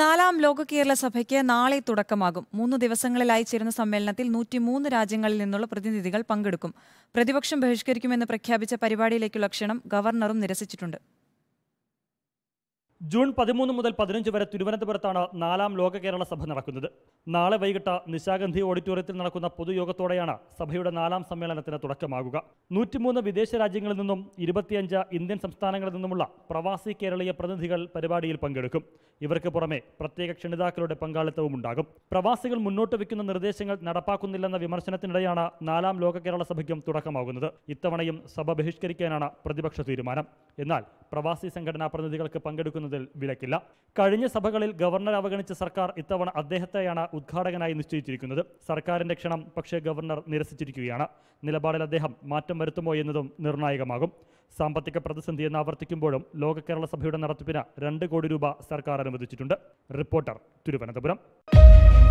നാലാം ലോക കേരള സഭയ്ക്ക് നാളെ തുടക്കമാകും മൂന്ന് ദിവസങ്ങളിലായി ചേരുന്ന സമ്മേളനത്തിൽ നൂറ്റിമൂന്ന് രാജ്യങ്ങളിൽ നിന്നുള്ള പ്രതിനിധികൾ പങ്കെടുക്കും പ്രതിപക്ഷം ബഹിഷ്കരിക്കുമെന്ന് പ്രഖ്യാപിച്ച പരിപാടിയിലേക്കുള്ള ക്ഷണം ഗവർണറും നിരസിച്ചിട്ടുണ്ട് ജൂൺ പതിമൂന്ന് മുതൽ പതിനഞ്ച് വരെ തിരുവനന്തപുരത്താണ് നാലാം ലോക കേരള സഭ നടക്കുന്നത് നാളെ വൈകിട്ട് നിശാഗന്ധി ഓഡിറ്റോറിയത്തിൽ നടക്കുന്ന പൊതുയോഗത്തോടെയാണ് സഭയുടെ നാലാം സമ്മേളനത്തിന് തുടക്കമാകുക നൂറ്റിമൂന്ന് വിദേശ രാജ്യങ്ങളിൽ നിന്നും ഇരുപത്തിയഞ്ച് ഇന്ത്യൻ സംസ്ഥാനങ്ങളിൽ നിന്നുമുള്ള പ്രവാസി കേരളീയ പ്രതിനിധികൾ പരിപാടിയിൽ പങ്കെടുക്കും ഇവർക്ക് പുറമെ പ്രത്യേക ക്ഷണിതാക്കളുടെ പങ്കാളിത്തവും ഉണ്ടാകും പ്രവാസികൾ മുന്നോട്ട് വയ്ക്കുന്ന നിർദ്ദേശങ്ങൾ നടപ്പാക്കുന്നില്ലെന്ന വിമർശനത്തിനിടെയാണ് നാലാം ലോക കേരള സഭയ്ക്കും തുടക്കമാകുന്നത് ഇത്തവണയും സഭ ബഹിഷ്കരിക്കാനാണ് പ്രതിപക്ഷ തീരുമാനം എന്നാൽ പ്രവാസി സംഘടനാ പ്രതിനിധികൾക്ക് പങ്കെടുക്കുന്ന നിശ്ചയിക്കുന്നതിൽ വിലക്കില്ല കഴിഞ്ഞ സഭകളിൽ ഗവർണർ അവഗണിച്ച സർക്കാർ ഇത്തവണ അദ്ദേഹത്തെയാണ് ഉദ്ഘാടകനായി നിശ്ചയിച്ചിരിക്കുന്നത് സർക്കാരിന്റെ ക്ഷണം പക്ഷേ ഗവർണർ നിരസിച്ചിരിക്കുകയാണ് നിലപാടിൽ അദ്ദേഹം മാറ്റം വരുത്തുമോ എന്നതും നിർണായകമാകും സാമ്പത്തിക പ്രതിസന്ധി എന്ന് ആവർത്തിക്കുമ്പോഴും ലോക കേരള സഭയുടെ നടത്തിപ്പിന് രണ്ട് കോടി രൂപ സർക്കാർ അനുവദിച്ചിട്ടുണ്ട് റിപ്പോർട്ടർ തിരുവനന്തപുരം